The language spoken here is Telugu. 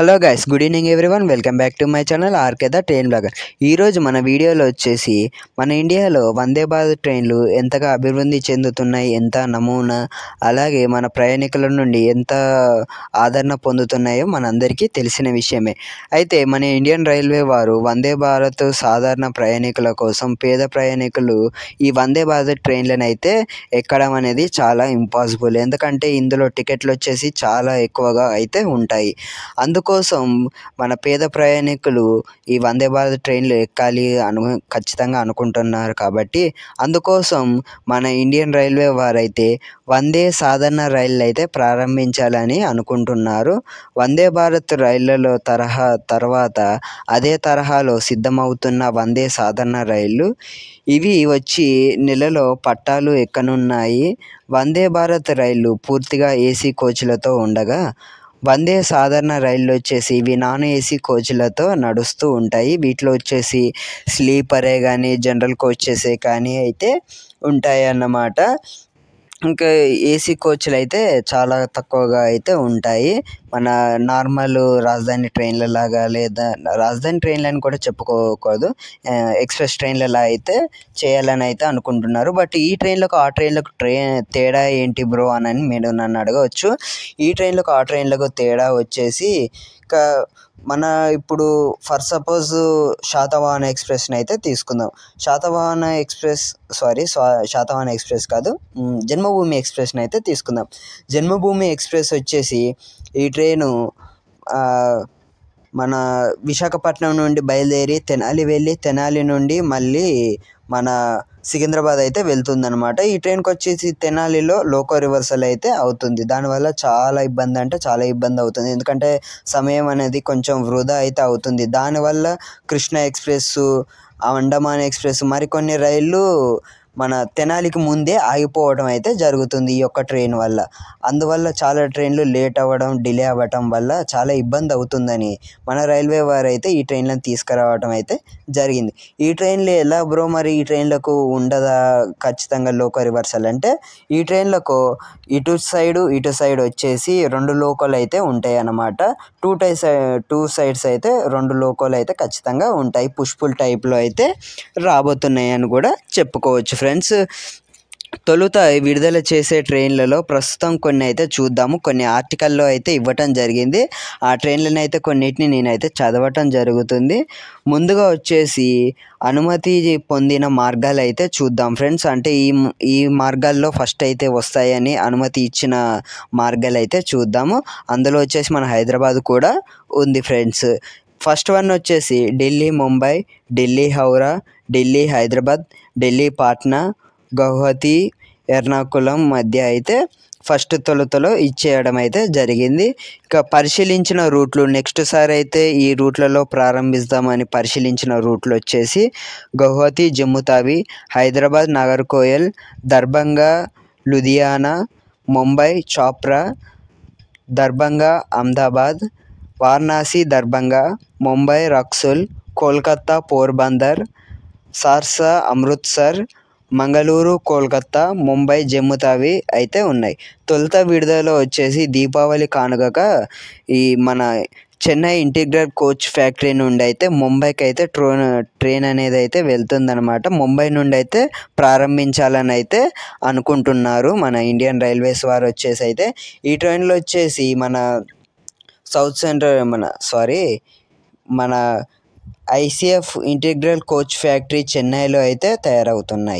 hello guys good evening one welcome back to my channel RK the train blogger ఈరోజు మన వీడియోలో వచ్చేసి మన ఇండియాలో వందే భారత్ ట్రైన్లు ఎంతగా అభివృద్ధి చెందుతున్నాయి ఎంత నమూనా అలాగే మన ప్రయాణికుల నుండి ఎంత ఆదరణ పొందుతున్నాయో మనందరికీ తెలిసిన విషయమే అయితే మన ఇండియన్ రైల్వే వారు వందే భారత్ సాధారణ ప్రయాణికుల కోసం పేద ప్రయాణికులు ఈ వందే భారత్ ట్రైన్లను అయితే ఎక్కడం అనేది చాలా ఇంపాసిబుల్ ఎందుకంటే ఇందులో టికెట్లు వచ్చేసి చాలా ఎక్కువగా అయితే ఉంటాయి అందుకు కోసం మన పేద ప్రయాణికులు ఈ వందే భారత్ ట్రైన్లు ఎక్కాలి అను ఖచ్చితంగా అనుకుంటున్నారు కాబట్టి అందుకోసం మన ఇండియన్ రైల్వే వారైతే వందే సాధారణ రైళ్ళు అయితే ప్రారంభించాలని అనుకుంటున్నారు వందే భారత్ రైళ్లలో తరహా తర్వాత అదే తరహాలో సిద్ధమవుతున్న వందే సాధారణ రైళ్ళు ఇవి వచ్చి నెలలో పట్టాలు ఎక్కనున్నాయి వందే భారత్ రైళ్ళు పూర్తిగా ఏసీ కోచ్లతో ఉండగా వందే సాధారణ రైళ్ళు వచ్చేసి ఇవి నాన్ ఏసీ కోచ్లతో నడుస్తూ ఉంటాయి వీటిలో వచ్చేసి స్లీపరే కానీ జనరల్ కోచెసే కానీ అయితే ఉంటాయి అన్నమాట ఇంకా ఏసీ కోచ్లు అయితే చాలా తక్కువగా అయితే ఉంటాయి మన నార్మల్ రాజధాని ట్రైన్లలాగా లాగా లేదా రాజధాని ట్రైన్లని కూడా చెప్పుకోకూడదు ఎక్స్ప్రెస్ ట్రైన్లలా అయితే చేయాలని అయితే అనుకుంటున్నారు బట్ ఈ ట్రైన్లకు ఆ ట్రైన్లకు ట్రైన్ తేడా ఏంటి బ్రో అని మీరు నన్ను అడగవచ్చు ఈ ట్రైన్లకు ఆ ట్రైన్లకు తేడా వచ్చేసి ఇంకా మన ఇప్పుడు ఫర్ సపోజ్ శాతవాహన ఎక్స్ప్రెస్ని అయితే తీసుకుందాం Satavahana express sorry Satavahana express కాదు జన్మభూమి ఎక్స్ప్రెస్ని అయితే తీసుకుందాం జన్మభూమి ఎక్స్ప్రెస్ వచ్చేసి ఈ ట్రైను మన విశాఖపట్నం నుండి బయలుదేరి తెనాలి వెళ్ళి తెనాలి నుండి మళ్ళీ మన సికింద్రాబాద్ అయితే వెళ్తుందనమాట ఈ ట్రైన్కి వచ్చేసి తెనాలిలో లోకో రివర్సల్ అయితే అవుతుంది దానివల్ల చాలా ఇబ్బంది అంటే చాలా ఇబ్బంది అవుతుంది ఎందుకంటే సమయం అనేది కొంచెం వృధా అయితే అవుతుంది దానివల్ల కృష్ణ ఎక్స్ప్రెస్ అండమాన్ ఎక్స్ప్రెస్ మరికొన్ని రైళ్ళు మన తెనాలికి ముందే ఆగిపోవడం అయితే జరుగుతుంది ఈ యొక్క ట్రైన్ వల్ల అందువల్ల చాలా ట్రైన్లు లేట్ అవ్వడం డిలే అవ్వటం వల్ల చాలా ఇబ్బంది అవుతుందని మన రైల్వే వారు అయితే ఈ ట్రైన్లను తీసుకురావడం అయితే జరిగింది ఈ ట్రైన్లు ఎలా బ్రో మరి ఈ ట్రైన్లకు ఉండదా ఖచ్చితంగా లోకో రివర్సల్ అంటే ఈ ట్రైన్లకు ఇటు సైడు ఇటు సైడ్ వచ్చేసి రెండు లోకల్ అయితే ఉంటాయి అన్నమాట టూ టై టూ సైడ్స్ అయితే రెండు లోకల్ అయితే ఖచ్చితంగా ఉంటాయి పుష్పుల్ టైప్లో అయితే రాబోతున్నాయి అని కూడా చెప్పుకోవచ్చు ఫ్రెండ్స్ తొలుత విడుదల చేసే ట్రైన్లలో ప్రస్తుతం కొన్ని అయితే చూద్దాము కొన్ని ఆర్టికల్లో అయితే ఇవ్వటం జరిగింది ఆ ట్రైన్లను అయితే కొన్నిటిని నేనైతే చదవటం జరుగుతుంది ముందుగా వచ్చేసి అనుమతి పొందిన మార్గాలు అయితే చూద్దాం ఫ్రెండ్స్ అంటే ఈ ఈ మార్గాల్లో ఫస్ట్ అయితే వస్తాయని అనుమతి ఇచ్చిన మార్గాలు అయితే చూద్దాము అందులో వచ్చేసి మన హైదరాబాద్ కూడా ఉంది ఫ్రెండ్స్ ఫస్ట్ వన్ వచ్చేసి ఢిల్లీ ముంబై ఢిల్లీ హౌరా ఢిల్లీ హైదరాబాద్ ఢిల్లీ పాట్నా గౌహతి ఎర్నాకుళం మధ్య అయితే ఫస్ట్ తొలుతలో ఇచ్చేయడం అయితే జరిగింది ఇక పరిశీలించిన రూట్లు నెక్స్ట్ సారి అయితే ఈ రూట్లలో ప్రారంభిస్తామని పరిశీలించిన రూట్లు వచ్చేసి గౌహతి జమ్ముతావి హైదరాబాద్ నాగర్కోయల్ దర్భంగా లుధియానా ముంబై చాప్రా దర్భంగా అహ్మదాబాద్ వారణాసి దర్భంగా ముంబై రక్సోల్ కోల్కత్తా పోర్బందర్ సార్సా అమృత్సర్ మంగళూరు కోల్కత్తా ముంబై జమ్ము తావి అయితే ఉన్నాయి తొలుత విడుదలలో వచ్చేసి దీపావళి కానుకగా ఈ మన చెన్నై ఇంటిగ్రేట్ కోచ్ ఫ్యాక్టరీ నుండి అయితే ముంబైకి అయితే ట్రోన్ ట్రైన్ అనేది అయితే వెళ్తుందనమాట ముంబై నుండి అయితే ప్రారంభించాలని అయితే అనుకుంటున్నారు మన ఇండియన్ రైల్వేస్ వారు వచ్చేసి అయితే ఈ ట్రైన్లో వచ్చేసి మన సౌత్ సెంట్రల్ మన సారీ మన ఐసీఎఫ్ ఇంటిగ్రల్ కోచ్ ఫ్యాక్టరీ చెన్నైలో అయితే తయారవుతున్నాయి